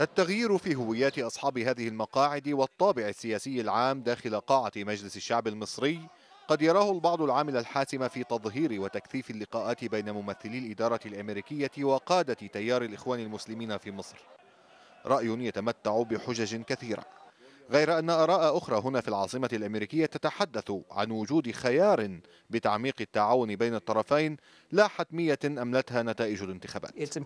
التغيير في هويات أصحاب هذه المقاعد والطابع السياسي العام داخل قاعة مجلس الشعب المصري قد يراه البعض العامل الحاسم في تظهير وتكثيف اللقاءات بين ممثلي الإدارة الأمريكية وقادة تيار الإخوان المسلمين في مصر رأي يتمتع بحجج كثيرة غير أن آراء أخرى هنا في العاصمة الأمريكية تتحدث عن وجود خيار بتعميق التعاون بين الطرفين لا حتمية أملتها نتائج الانتخابات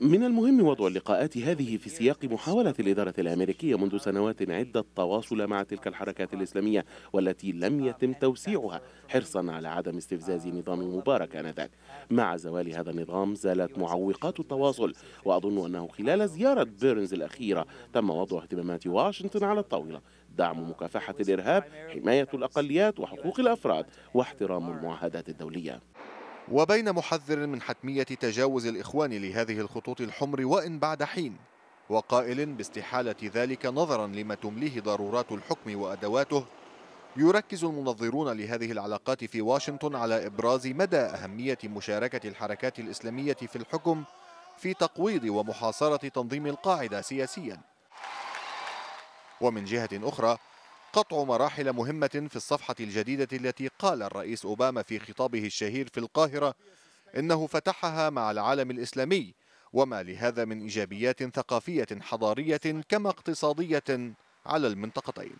من المهم وضع اللقاءات هذه في سياق محاولة الإدارة الأمريكية منذ سنوات عدة التواصل مع تلك الحركات الإسلامية والتي لم يتم توسيعها حرصا على عدم استفزاز نظام مبارك آنذاك مع زوال هذا النظام زالت معوقات التواصل وأظن أنه خلال زيارة بيرنز الأخيرة تم وضع اهتمامات واشنطن على الطاولة دعم مكافحة الإرهاب حماية الأقليات وحقوق الأفراد واحترام المعاهدات الدولية وبين محذر من حتمية تجاوز الإخوان لهذه الخطوط الحمر وإن بعد حين وقائل باستحالة ذلك نظرا لما تمليه ضرورات الحكم وأدواته يركز المنظرون لهذه العلاقات في واشنطن على إبراز مدى أهمية مشاركة الحركات الإسلامية في الحكم في تقويض ومحاصرة تنظيم القاعدة سياسياً ومن جهة أخرى قطع مراحل مهمة في الصفحة الجديدة التي قال الرئيس أوباما في خطابه الشهير في القاهرة إنه فتحها مع العالم الإسلامي وما لهذا من إيجابيات ثقافية حضارية كما اقتصادية على المنطقتين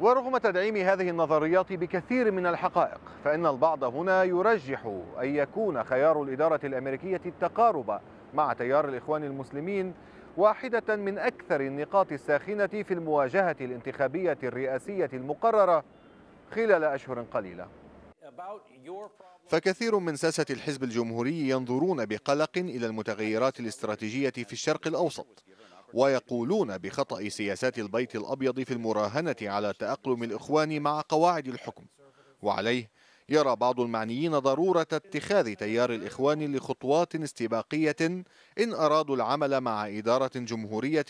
ورغم تدعيم هذه النظريات بكثير من الحقائق فإن البعض هنا يرجح أن يكون خيار الإدارة الأمريكية التقارب مع تيار الإخوان المسلمين واحدة من أكثر النقاط الساخنة في المواجهة الانتخابية الرئاسية المقررة خلال أشهر قليلة فكثير من ساسة الحزب الجمهوري ينظرون بقلق إلى المتغيرات الاستراتيجية في الشرق الأوسط ويقولون بخطأ سياسات البيت الأبيض في المراهنة على تأقلم الإخوان مع قواعد الحكم وعليه يرى بعض المعنيين ضرورة اتخاذ تيار الإخوان لخطوات استباقية إن أرادوا العمل مع إدارة جمهورية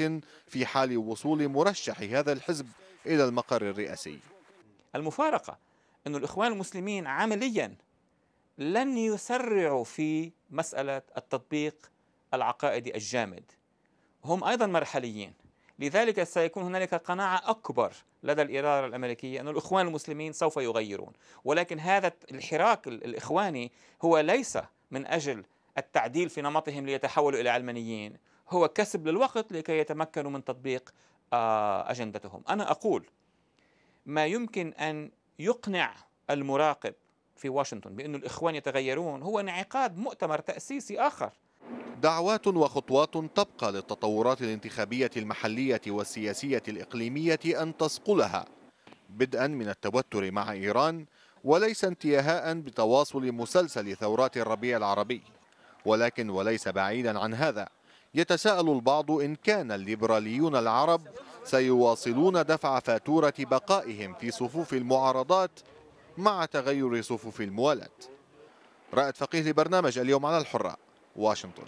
في حال وصول مرشح هذا الحزب إلى المقر الرئاسي المفارقة أن الإخوان المسلمين عمليا لن يسرعوا في مسألة التطبيق العقائدي الجامد هم أيضا مرحليين لذلك سيكون هنالك قناعة أكبر لدى الإدارة الأمريكية أن الإخوان المسلمين سوف يغيرون ولكن هذا الحراك الإخواني هو ليس من أجل التعديل في نمطهم ليتحولوا إلى علمانيين هو كسب للوقت لكي يتمكنوا من تطبيق آه، أجندتهم أنا أقول ما يمكن أن يقنع المراقب في واشنطن بأن الإخوان يتغيرون هو انعقاد مؤتمر تأسيسي آخر دعوات وخطوات تبقى للتطورات الانتخابية المحلية والسياسية الإقليمية أن تصقلها بدءا من التوتر مع إيران وليس انتهاء بتواصل مسلسل ثورات الربيع العربي ولكن وليس بعيدا عن هذا يتساءل البعض إن كان الليبراليون العرب سيواصلون دفع فاتورة بقائهم في صفوف المعارضات مع تغير صفوف الموالاة رأت فقيه لبرنامج اليوم على الحرة واشنطن